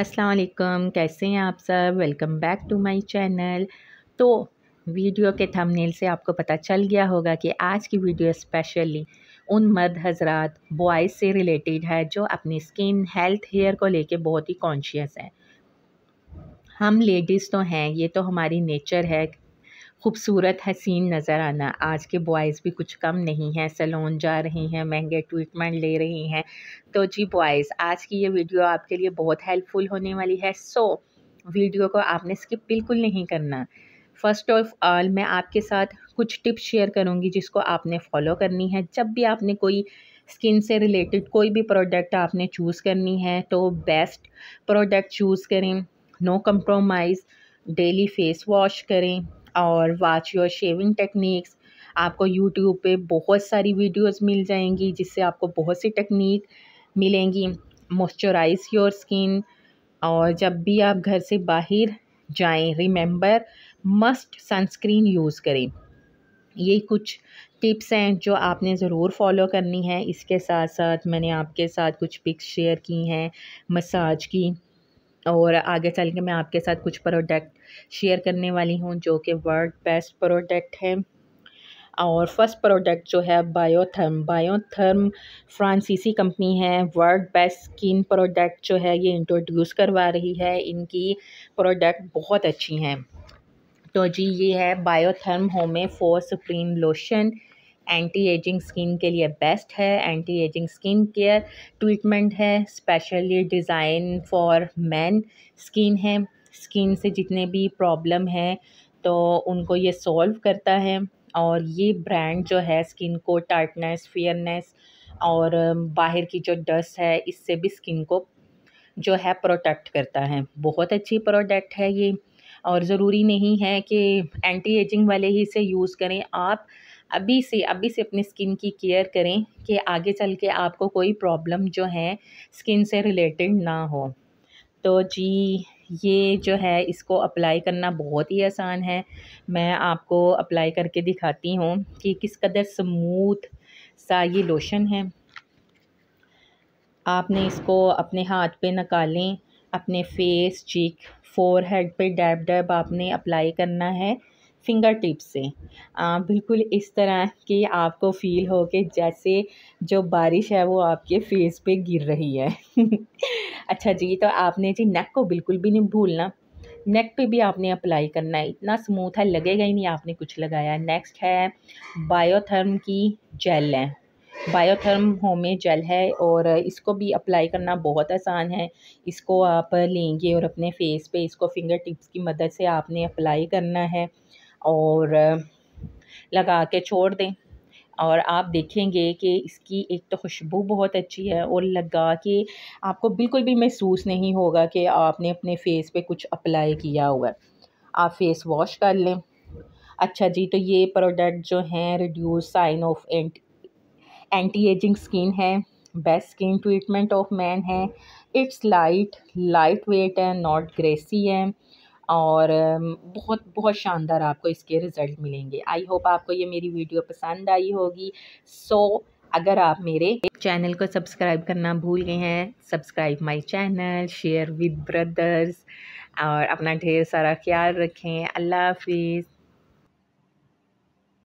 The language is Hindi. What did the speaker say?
असलकम कैसे हैं आप सब welcome back to my channel तो वीडियो के थंबनेल से आपको पता चल गया होगा कि आज की वीडियो स्पेशली उन मर्द हजरात बॉयज़ से रिलेटेड है जो अपनी स्किन हेल्थ हेयर को लेके बहुत ही कॉन्शियस हैं हम लेडीज़ तो हैं ये तो हमारी नेचर है खूबसूरत हसीन नज़र आना आज के बॉयज़ भी कुछ कम नहीं हैं सलोन जा रही हैं महंगे ट्रीटमेंट ले रही हैं तो जी बॉयज़ आज की ये वीडियो आपके लिए बहुत हेल्पफुल होने वाली है सो so, वीडियो को आपने स्किप बिल्कुल नहीं करना फ़र्स्ट ऑफ ऑल मैं आपके साथ कुछ टिप्स शेयर करूँगी जिसको आपने फॉलो करनी है जब भी आपने कोई स्किन से रिलेटेड कोई भी प्रोडक्ट आपने चूज़ करनी है तो बेस्ट प्रोडक्ट चूज़ करें no compromise daily face wash करें और वाच योर शेविंग टेक्निक्स आपको यूट्यूब पे बहुत सारी वीडियोस मिल जाएंगी जिससे आपको बहुत सी टेक्निक मिलेंगी मॉइस्चराइज योर स्किन और जब भी आप घर से बाहर जाएं रिमेंबर मस्ट सनस्क्रीन यूज़ करें ये कुछ टिप्स हैं जो आपने ज़रूर फॉलो करनी है इसके साथ साथ मैंने आपके साथ कुछ पिक्स शेयर की हैं मसाज की और आगे चल के मैं आपके साथ कुछ प्रोडक्ट शेयर करने वाली हूँ जो कि वर्ल्ड बेस्ट प्रोडक्ट है और फर्स्ट प्रोडक्ट जो है बायोथर्म बायोथर्म फ्रांसीसी कंपनी है वर्ल्ड बेस्ट स्किन प्रोडक्ट जो है ये इंट्रोड्यूस करवा रही है इनकी प्रोडक्ट बहुत अच्छी हैं तो जी ये है Biotherm Homme for supreme lotion anti ageing skin के लिए बेस्ट है anti ageing skin care treatment है specially designed for man skin है स्किन से जितने भी प्रॉब्लम हैं तो उनको ये सॉल्व करता है और ये ब्रांड जो है स्किन को टाइटनेस फेयरनेस और um, बाहर की जो डस्ट है इससे भी स्किन को जो है प्रोटेक्ट करता है बहुत अच्छी प्रोडक्ट है ये और ज़रूरी नहीं है कि एंटी एजिंग वाले ही से यूज़ करें आप अभी से अभी से अपनी स्किन की केयर करें कि आगे चल के आपको कोई प्रॉब्लम जो है स्किन से रिलेटेड ना हो तो जी ये जो है इसको अप्लाई करना बहुत ही आसान है मैं आपको अप्लाई करके दिखाती हूँ कि किस कदर स्मूथ सा ये लोशन है आपने इसको अपने हाथ पे निकालें अपने फेस चीक फोर हेड पर डैब डैब आपने अप्लाई करना है फिंगर टिप्स से आ, बिल्कुल इस तरह की आपको फ़ील हो कि जैसे जो बारिश है वो आपके फेस पे गिर रही है अच्छा जी तो आपने जी नेक को बिल्कुल भी नहीं भूलना नेक पे भी आपने अप्लाई करना है इतना स्मूथ है लगेगा ही नहीं आपने कुछ लगाया नेक्स्ट है बायोथर्म की जेल है बायोथर्म होमे जेल है और इसको भी अप्लाई करना बहुत आसान है इसको आप लेंगे और अपने फेस पे इसको फिंगर टिप्स की मदद से आपने अप्लाई करना है और लगा के छोड़ दें और आप देखेंगे कि इसकी एक तो खुशबू बहुत अच्छी है और लगा कि आपको बिल्कुल भी महसूस नहीं होगा कि आपने अपने फेस पे कुछ अप्लाई किया हुआ है आप फेस वॉश कर लें अच्छा जी तो ये प्रोडक्ट जो हैं reduce sign of ant anti ageing skin है best skin treatment of man है इट्स लाइट लाइट वेट है नॉट ग्रेसी है और बहुत बहुत शानदार आपको इसके रिज़ल्ट मिलेंगे आई होप आपको ये मेरी वीडियो पसंद आई होगी सो so, अगर आप मेरे चैनल को सब्सक्राइब करना भूल गए हैं subscribe my channel share with brothers और अपना ढेर सारा ख्याल रखें अल्लाह हाफिज़